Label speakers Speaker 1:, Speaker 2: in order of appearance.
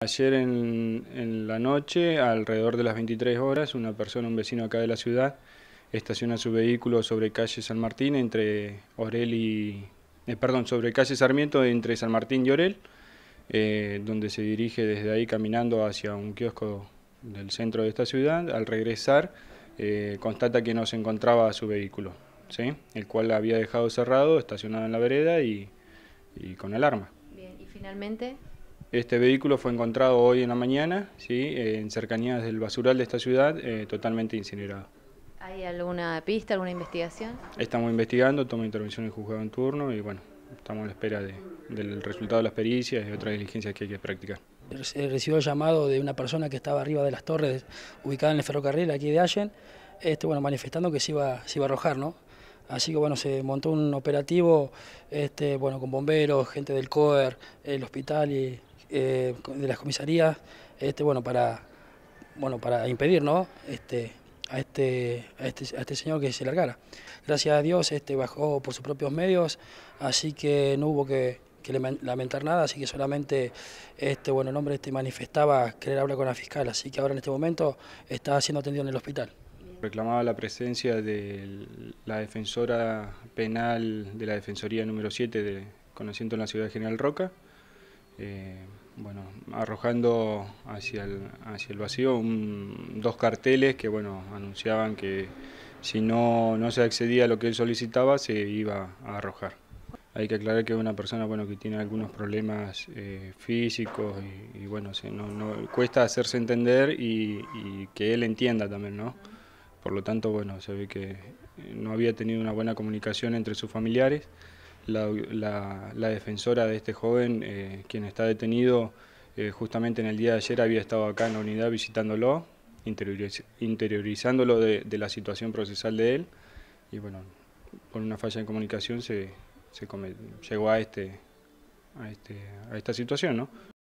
Speaker 1: Ayer en, la noche, alrededor de las 23 horas, una persona, un vecino acá de la ciudad, estaciona su vehículo sobre calle San Martín, entre Orel y. Eh, perdón, sobre calle Sarmiento, entre San Martín y Orel, eh, donde se dirige desde ahí caminando hacia un kiosco del centro de esta ciudad. Al regresar, eh, constata que no se encontraba su vehículo, ¿sí? el cual había dejado cerrado, estacionado en la vereda y, y con alarma. Bien, ¿y finalmente? Este vehículo fue encontrado hoy en la mañana, ¿sí? Eh, en cercanías del basural de esta ciudad, eh, totalmente incinerado. ¿Hay alguna pista, alguna investigación? Estamos investigando, toma intervención el juzgado en turno y bueno, estamos a la espera de, del resultado de las pericias y otras diligencias que hay que practicar.
Speaker 2: Recibió el llamado de una persona que estaba arriba de las torres ubicada en el ferrocarril aquí de Allen, este, bueno, manifestando que se iba, se iba a arrojar, ¿no? Así que bueno, se montó un operativo este, bueno, con bomberos, gente del COER, el hospital y eh, de las comisarías, este, bueno, para, bueno, para impedir ¿no? este, a, este, a, este, a este señor que se largara. Gracias a Dios este, bajó por sus propios medios, así que no hubo que, lamentar nada, así que solamente este, bueno, el hombre este, manifestaba querer hablar con la fiscal, así que ahora en este momento está siendo atendido en el hospital.
Speaker 1: Reclamaba la presencia de la defensora penal de la Defensoría número 7 de, con asiento en la ciudad de General Roca, eh, bueno, arrojando hacia el, hacia el vacío dos carteles que bueno, anunciaban que si no, no se accedía a lo que él solicitaba se iba a arrojar. Hay que aclarar que es una persona bueno, que tiene algunos problemas eh, físicos y, bueno, no, cuesta hacerse entender y, y, que él entienda también, ¿no? Por lo tanto, bueno, se ve que no había tenido una buena comunicación entre sus familiares la, defensora de este joven, eh, quien está detenido, eh, justamente en el día de ayer había estado acá en la unidad visitándolo, interiorizándolo de, la situación procesal de él, y bueno, por una falla de comunicación se, llegó a, este, a, este, a esta situación, ¿no?